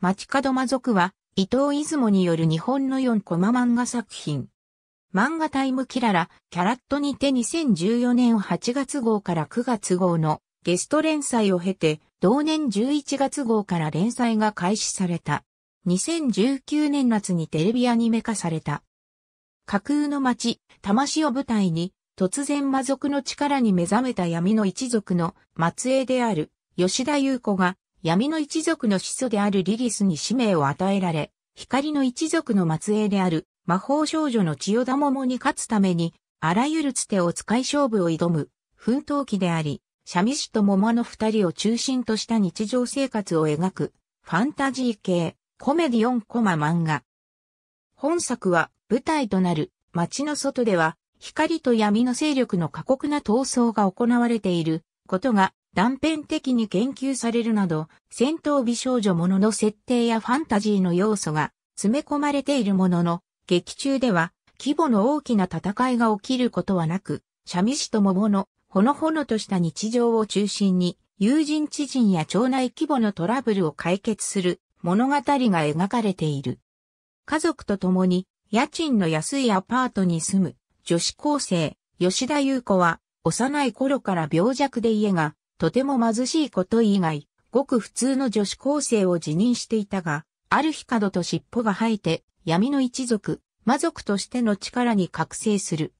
街角魔族は、伊藤出雲による日本の4コマ漫画作品。漫画タイムキララ、キャラットにて2014年8月号から9月号のゲスト連載を経て、同年11月号から連載が開始された。2019年夏にテレビアニメ化された。架空の街、魂を舞台に、突然魔族の力に目覚めた闇の一族の末裔である、吉田優子が、闇の一族の始祖であるリリスに使命を与えられ、光の一族の末裔である魔法少女の千代田桃に勝つために、あらゆるつてを使い勝負を挑む、奮闘記であり、三味師と桃の二人を中心とした日常生活を描く、ファンタジー系、コメディ4コマ漫画。本作は、舞台となる、街の外では、光と闇の勢力の過酷な闘争が行われていることが断片的に研究されるなど、戦闘美少女ものの設定やファンタジーの要素が詰め込まれているものの、劇中では規模の大きな戦いが起きることはなく、三味市と桃のほのほのとした日常を中心に、友人知人や町内規模のトラブルを解決する物語が描かれている。家族と共に家賃の安いアパートに住む女子高生、吉田優子は幼い頃から病弱で家がとても貧しいこと以外、ごく普通の女子高生を辞任していたが、ある日角と尻尾が生えて、闇の一族、魔族としての力に覚醒する。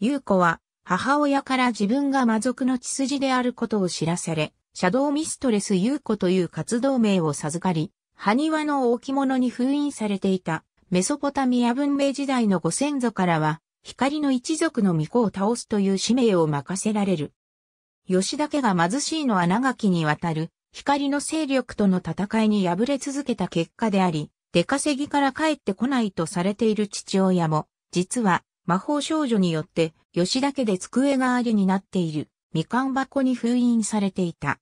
優子は、母親から自分が魔族の血筋であることを知らされ、シャドウミストレス優子という活動名を授かり、埴輪の置物に封印されていた、メソポタミア文明時代のご先祖からは、光の一族の巫女を倒すという使命を任せられる。吉田家が貧しいのは長きにわたる、光の勢力との戦いに敗れ続けた結果であり、出稼ぎから帰ってこないとされている父親も、実は魔法少女によって吉田家で机代わりになっているみかん箱に封印されていた。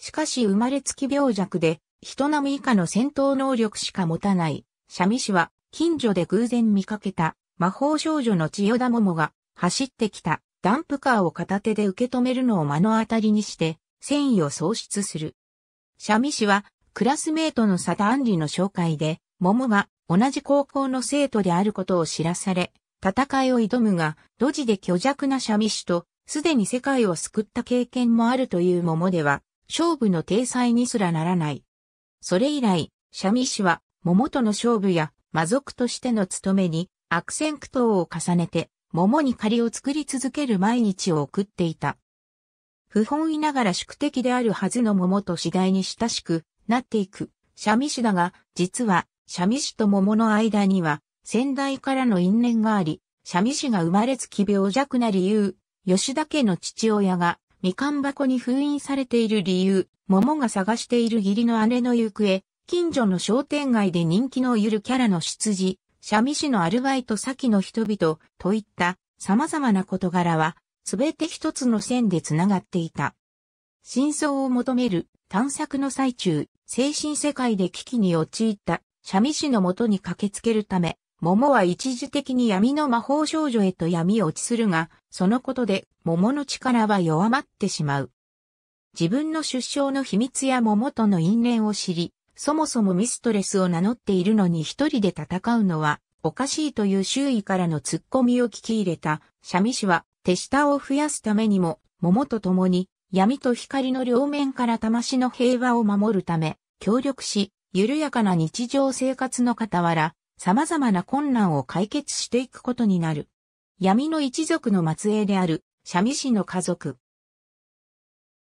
しかし生まれつき病弱で、人並み以下の戦闘能力しか持たない、シャミ氏は近所で偶然見かけた魔法少女の千代田桃が走ってきたダンプカーを片手で受け止めるのを目の当たりにして、戦意を喪失する。シャミ氏は、クラスメートのサタアンリの紹介で、桃が同じ高校の生徒であることを知らされ、戦いを挑むが、ドジで虚弱なシャミ氏と、すでに世界を救った経験もあるという桃では、勝負の体裁にすらならない。それ以来、シャミ氏は、桃との勝負や、魔族としての務めに、悪戦苦闘を重ねて、桃に仮を作り続ける毎日を送っていた。不本意ながら宿敵であるはずの桃と次第に親しくなっていく、三味師だが、実は、三味師と桃の間には、先代からの因縁があり、三味師が生まれつき病弱な理由、吉田家の父親が、みかん箱に封印されている理由、桃が探している義理の姉の行方、近所の商店街で人気のゆるキャラの出自、三味市のアルバイト先の人々といった様々な事柄は、すべて一つの線でつながっていた。真相を求める探索の最中、精神世界で危機に陥った三味市のもとに駆けつけるため、桃は一時的に闇の魔法少女へと闇落ちするが、そのことで桃の力は弱まってしまう。自分の出生の秘密や桃との因縁を知り、そもそもミストレスを名乗っているのに一人で戦うのはおかしいという周囲からの突っ込みを聞き入れたシャミ氏は手下を増やすためにも桃と共に闇と光の両面から魂の平和を守るため協力し緩やかな日常生活の傍ら様々な困難を解決していくことになる。闇の一族の末裔であるシャミ氏の家族。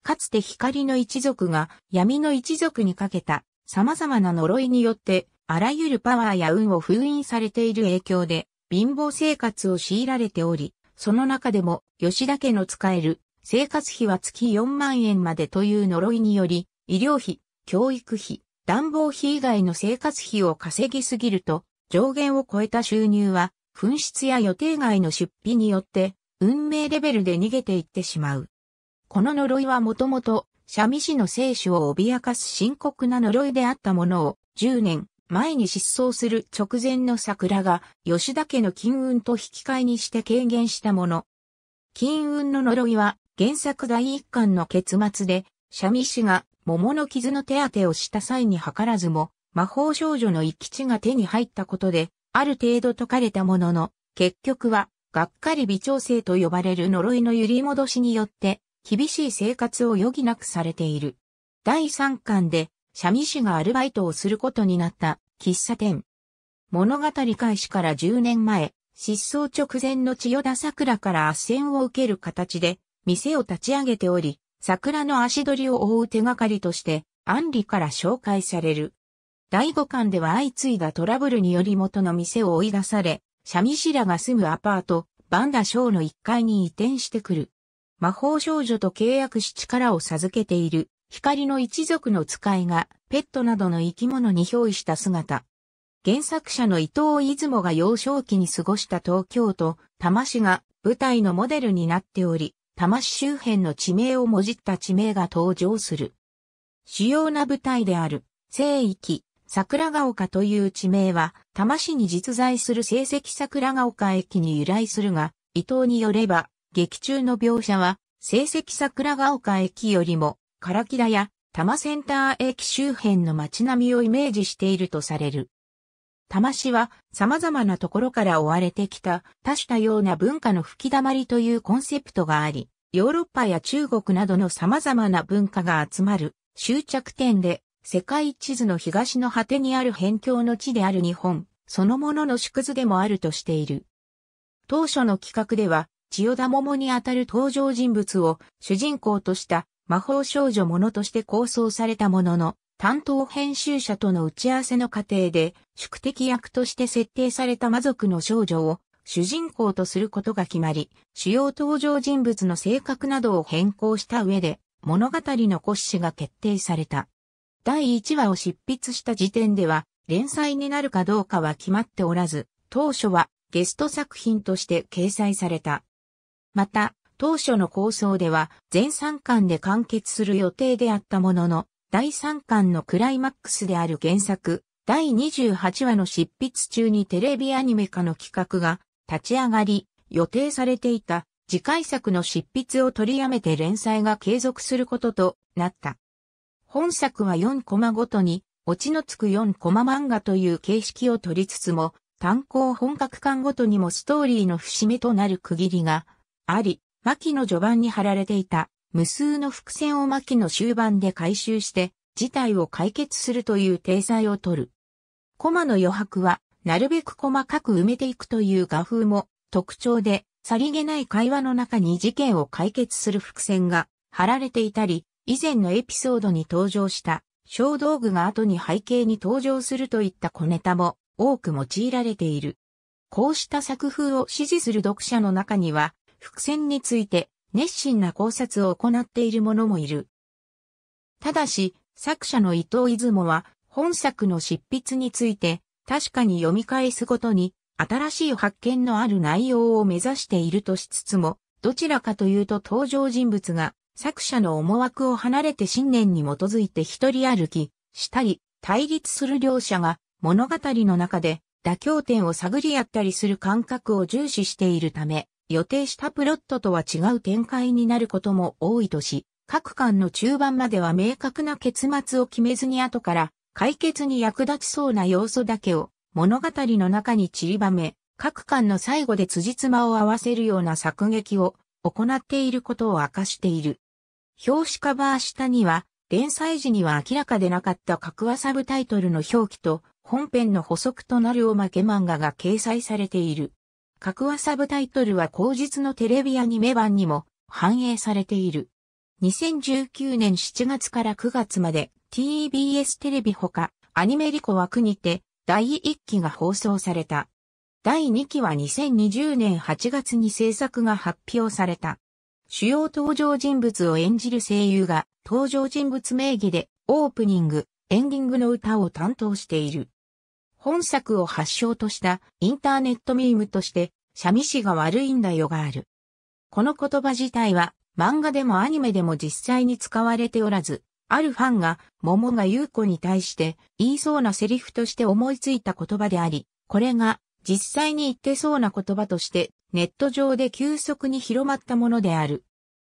かつて光の一族が闇の一族にかけた様々な呪いによって、あらゆるパワーや運を封印されている影響で、貧乏生活を強いられており、その中でも、吉田家の使える、生活費は月4万円までという呪いにより、医療費、教育費、暖房費以外の生活費を稼ぎすぎると、上限を超えた収入は、紛失や予定外の出費によって、運命レベルで逃げていってしまう。この呪いはもともと三味氏の聖書を脅かす深刻な呪いであったものを、10年前に失踪する直前の桜が、吉田家の金運と引き換えにして軽減したもの。金運の呪いは、原作第一巻の結末で、三味氏が桃の傷の手当てをした際に図らずも、魔法少女の一吉地が手に入ったことで、ある程度解かれたものの、結局は、がっかり微調整と呼ばれる呪いの揺り戻しによって、厳しい生活を余儀なくされている。第3巻で、シャミ氏がアルバイトをすることになった喫茶店。物語開始から10年前、失踪直前の千代田桜から圧旋を受ける形で、店を立ち上げており、桜の足取りを追う手がかりとして、アンリから紹介される。第5巻では相次いだトラブルにより元の店を追い出され、シャミシらが住むアパート、バンダショーの1階に移転してくる。魔法少女と契約し力を授けている光の一族の使いがペットなどの生き物に憑依した姿。原作者の伊藤出雲が幼少期に過ごした東京都多摩市が舞台のモデルになっており、多摩市周辺の地名をもじった地名が登場する。主要な舞台である、聖域、桜ヶ丘という地名は、多摩市に実在する成績桜ヶ丘駅に由来するが、伊藤によれば、劇中の描写は、成績桜ヶ丘駅よりも、唐木田や多摩センター駅周辺の街並みをイメージしているとされる。多摩市は様々なところから追われてきた多種多様な文化の吹き溜まりというコンセプトがあり、ヨーロッパや中国などの様々な文化が集まる終着点で世界地図の東の果てにある辺境の地である日本、そのものの縮図でもあるとしている。当初の企画では千代田桃にあたる登場人物を主人公とした魔法少女ものとして構想されたものの、担当編集者との打ち合わせの過程で、宿敵役として設定された魔族の少女を主人公とすることが決まり、主要登場人物の性格などを変更した上で、物語の骨子が決定された。第1話を執筆した時点では、連載になるかどうかは決まっておらず、当初はゲスト作品として掲載された。また、当初の構想では全3巻で完結する予定であったものの、第3巻のクライマックスである原作、第28話の執筆中にテレビアニメ化の企画が立ち上がり、予定されていた次回作の執筆を取りやめて連載が継続することとなった。本作は4コマごとに、オチのつく4コマ漫画という形式を取りつつも、単行本格間ごとにもストーリーの節目となる区切りがあり、巻の序盤に貼られていた無数の伏線を巻の終盤で回収して、事態を解決するという体裁を取る。コマの余白は、なるべく細かく埋めていくという画風も特徴で、さりげない会話の中に事件を解決する伏線が貼られていたり、以前のエピソードに登場した小道具が後に背景に登場するといった小ネタも多く用いられている。こうした作風を支持する読者の中には、伏線について熱心な考察を行っている者もいる。ただし、作者の伊藤出雲は本作の執筆について確かに読み返すごとに新しい発見のある内容を目指しているとしつつも、どちらかというと登場人物が作者の思惑を離れて信念に基づいて一人歩きしたり、対立する両者が物語の中で妥協点を探り合ったりする感覚を重視しているため、予定したプロットとは違う展開になることも多いとし、各巻の中盤までは明確な結末を決めずに後から解決に役立ちそうな要素だけを物語の中に散りばめ、各巻の最後で辻褄を合わせるような作劇を行っていることを明かしている。表紙カバー下には、連載時には明らかでなかった格和サブタイトルの表記と、本編の補足となるおまけ漫画が掲載されている。格和サブタイトルは後日のテレビアニメ版にも反映されている。2019年7月から9月まで TBS テレビほかアニメリコ枠にて第1期が放送された。第2期は2020年8月に制作が発表された。主要登場人物を演じる声優が登場人物名義でオープニング、エンディングの歌を担当している。本作を発祥としたインターネットミームとして、三味市が悪いんだよがある。この言葉自体は漫画でもアニメでも実際に使われておらず、あるファンが桃が優子に対して言いそうなセリフとして思いついた言葉であり、これが実際に言ってそうな言葉としてネット上で急速に広まったものである。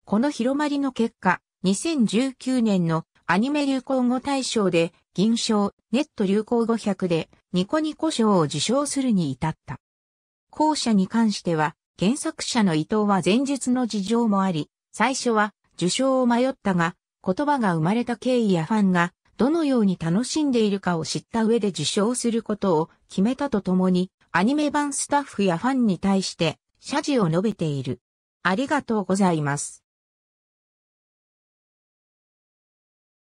この広まりの結果、2019年のアニメ流行語大賞で銀賞ネット流行語100でニコニコ賞を受賞するに至った。後者に関しては、原作者の伊藤は前述の事情もあり、最初は受賞を迷ったが、言葉が生まれた経緯やファンがどのように楽しんでいるかを知った上で受賞することを決めたとともに、アニメ版スタッフやファンに対して謝辞を述べている。ありがとうございます。